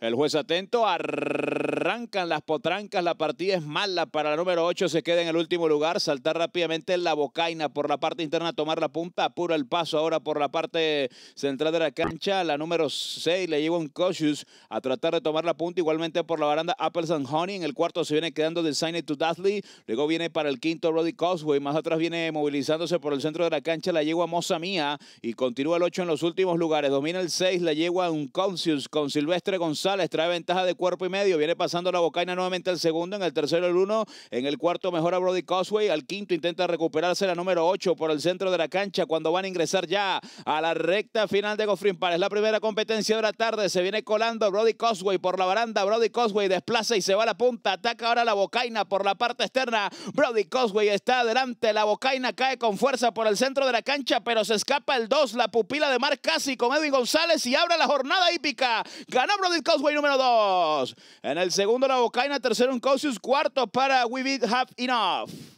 El juez atento, arrancan las potrancas, la partida es mala para la número 8, se queda en el último lugar, saltar rápidamente la bocaina por la parte interna, tomar la punta, apura el paso ahora por la parte central de la cancha, la número 6 le lleva un a tratar de tomar la punta, igualmente por la baranda Apples and Honey, en el cuarto se viene quedando Design to Dudley, luego viene para el quinto Roddy Cosway, más atrás viene movilizándose por el centro de la cancha la yegua Moza Mía y continúa el 8 en los últimos lugares, domina el 6, la yegua un con Silvestre González, González trae ventaja de cuerpo y medio. Viene pasando la bocaina nuevamente al segundo. En el tercero el uno. En el cuarto mejora Brody Cosway. Al quinto intenta recuperarse la número 8 por el centro de la cancha cuando van a ingresar ya a la recta final de para es La primera competencia de la tarde. Se viene colando Brody Cosway por la baranda. Brody Cosway desplaza y se va a la punta. Ataca ahora la bocaina por la parte externa. Brody Cosway está adelante. La bocaina cae con fuerza por el centro de la cancha, pero se escapa el 2. La pupila de Casi con Edwin González y abre la jornada hípica. Ganó Brody Cosway güey número 2. En el segundo, la Bocaina. Tercero, un causius Cuarto para We Beat Have Enough.